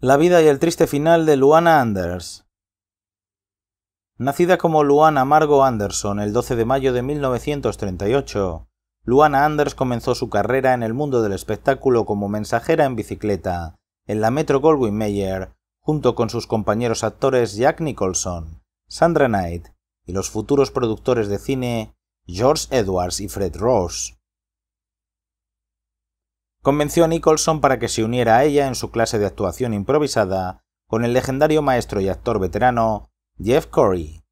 La vida y el triste final de Luana Anders. Nacida como Luana Margo Anderson el 12 de mayo de 1938, Luana Anders comenzó su carrera en el mundo del espectáculo como mensajera en bicicleta, en la Metro Goldwyn Mayer, junto con sus compañeros actores Jack Nicholson, Sandra Knight y los futuros productores de cine George Edwards y Fred Ross. Convenció a Nicholson para que se uniera a ella en su clase de actuación improvisada con el legendario maestro y actor veterano Jeff Corey.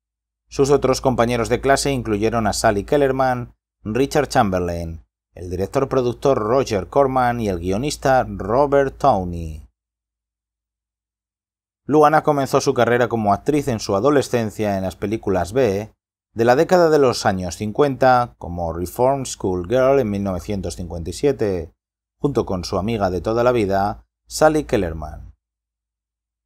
Sus otros compañeros de clase incluyeron a Sally Kellerman, Richard Chamberlain, el director-productor Roger Corman y el guionista Robert Towney. Luana comenzó su carrera como actriz en su adolescencia en las películas B de la década de los años 50, como Reform School Girl en 1957, junto con su amiga de toda la vida, Sally Kellerman.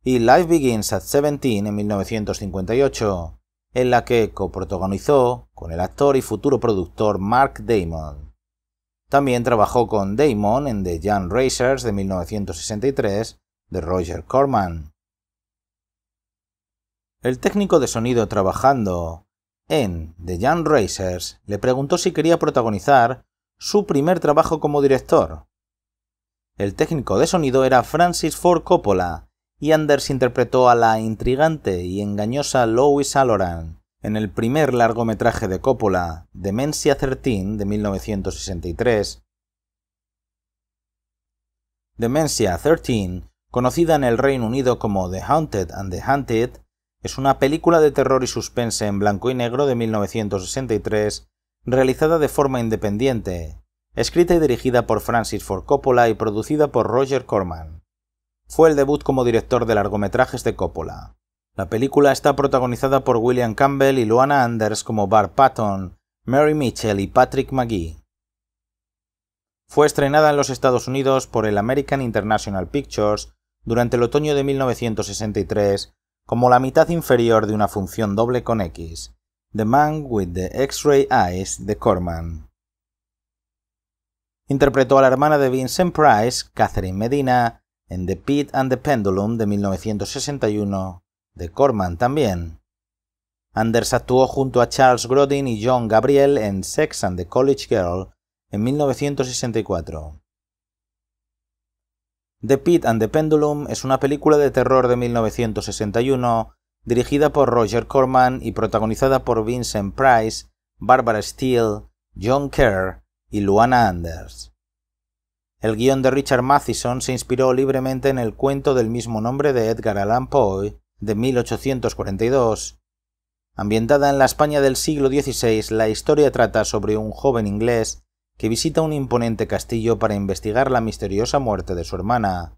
Y Life Begins at 17 en 1958, en la que coprotagonizó con el actor y futuro productor Mark Damon. También trabajó con Damon en The Young Racers de 1963 de Roger Corman. El técnico de sonido trabajando en The Young Racers le preguntó si quería protagonizar su primer trabajo como director, el técnico de sonido era Francis Ford Coppola, y Anders interpretó a la intrigante y engañosa Lois Alloran en el primer largometraje de Coppola, Demencia 13, de 1963. Demencia 13, conocida en el Reino Unido como The Haunted and the Hunted, es una película de terror y suspense en blanco y negro de 1963 realizada de forma independiente, escrita y dirigida por Francis Ford Coppola y producida por Roger Corman. Fue el debut como director de largometrajes de Coppola. La película está protagonizada por William Campbell y Luana Anders como Bart Patton, Mary Mitchell y Patrick McGee. Fue estrenada en los Estados Unidos por el American International Pictures durante el otoño de 1963 como la mitad inferior de una función doble con X, The Man with the X-Ray Eyes de Corman. Interpretó a la hermana de Vincent Price, Catherine Medina, en The Pit and the Pendulum de 1961, de Corman también. Anders actuó junto a Charles Grodin y John Gabriel en Sex and the College Girl en 1964. The Pit and the Pendulum es una película de terror de 1961 dirigida por Roger Corman y protagonizada por Vincent Price, Barbara Steele, John Kerr, y Luana Anders. El guión de Richard Matheson se inspiró libremente en el cuento del mismo nombre de Edgar Allan Poe de 1842. Ambientada en la España del siglo XVI, la historia trata sobre un joven inglés que visita un imponente castillo para investigar la misteriosa muerte de su hermana.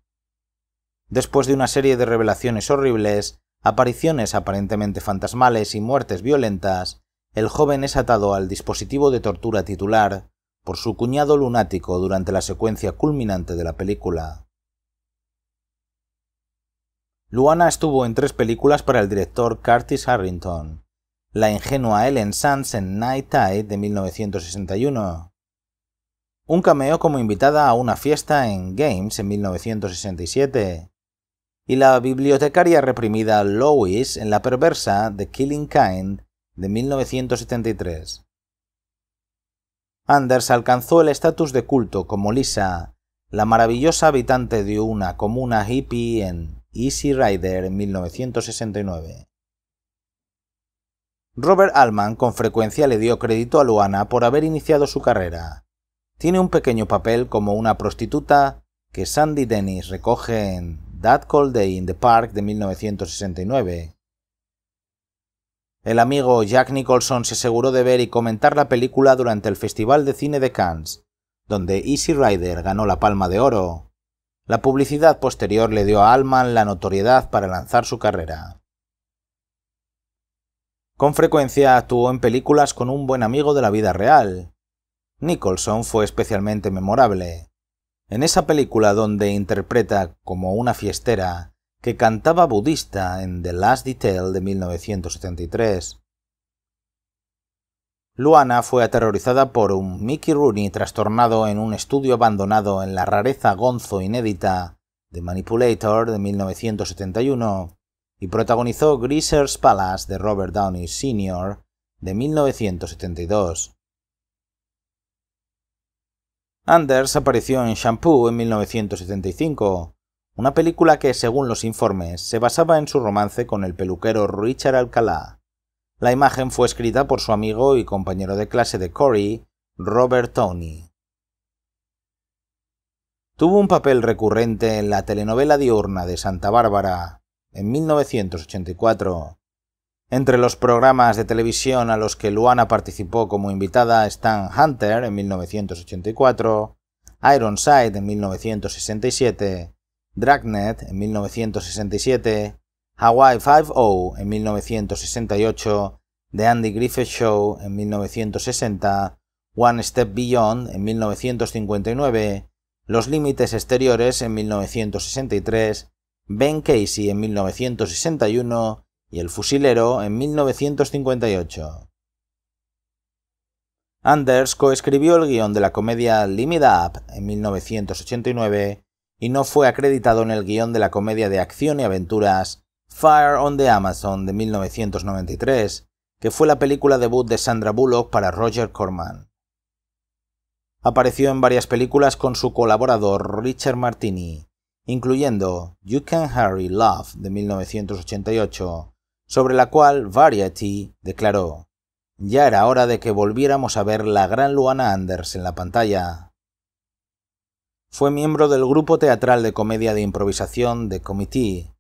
Después de una serie de revelaciones horribles, apariciones aparentemente fantasmales y muertes violentas, el joven es atado al dispositivo de tortura titular, por su cuñado lunático durante la secuencia culminante de la película. Luana estuvo en tres películas para el director Curtis Harrington, la ingenua Ellen Sands en Night Tide de 1961, un cameo como invitada a una fiesta en Games en 1967, y la bibliotecaria reprimida Lois en la perversa The Killing Kind de 1973. Anders alcanzó el estatus de culto como Lisa, la maravillosa habitante de una comuna hippie en Easy Rider en 1969. Robert Allman con frecuencia le dio crédito a Luana por haber iniciado su carrera. Tiene un pequeño papel como una prostituta que Sandy Dennis recoge en That Cold Day in the Park de 1969, el amigo Jack Nicholson se aseguró de ver y comentar la película durante el Festival de Cine de Cannes, donde Easy Rider ganó la Palma de Oro. La publicidad posterior le dio a Alman la notoriedad para lanzar su carrera. Con frecuencia actuó en películas con un buen amigo de la vida real. Nicholson fue especialmente memorable. En esa película donde interpreta como una fiestera que cantaba budista en The Last Detail de 1973. Luana fue aterrorizada por un Mickey Rooney trastornado en un estudio abandonado en la rareza gonzo inédita ...de Manipulator de 1971 y protagonizó Greaser's Palace de Robert Downey Sr. de 1972. Anders apareció en Shampoo en 1975 una película que, según los informes, se basaba en su romance con el peluquero Richard Alcalá. La imagen fue escrita por su amigo y compañero de clase de Corey, Robert Tony. Tuvo un papel recurrente en la telenovela diurna de Santa Bárbara en 1984. Entre los programas de televisión a los que Luana participó como invitada están Hunter en 1984, Ironside en 1967, Dragnet en 1967, Hawaii 50 en 1968, The Andy Griffith Show en 1960, One Step Beyond en 1959, Los Límites Exteriores en 1963, Ben Casey en 1961 y El Fusilero en 1958. Anders coescribió el guión de la comedia Limit Up en 1989 y no fue acreditado en el guión de la comedia de acción y aventuras Fire on the Amazon de 1993, que fue la película debut de Sandra Bullock para Roger Corman. Apareció en varias películas con su colaborador Richard Martini, incluyendo You Can Harry Love de 1988, sobre la cual Variety declaró: Ya era hora de que volviéramos a ver la gran Luana Anders en la pantalla. Fue miembro del grupo teatral de comedia de improvisación The Committee.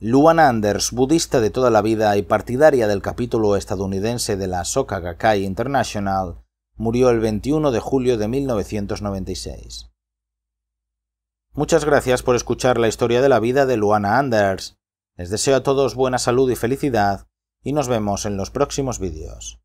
Luana Anders, budista de toda la vida y partidaria del capítulo estadounidense de la Soka Gakkai International, murió el 21 de julio de 1996. Muchas gracias por escuchar la historia de la vida de Luana Anders. Les deseo a todos buena salud y felicidad, y nos vemos en los próximos vídeos.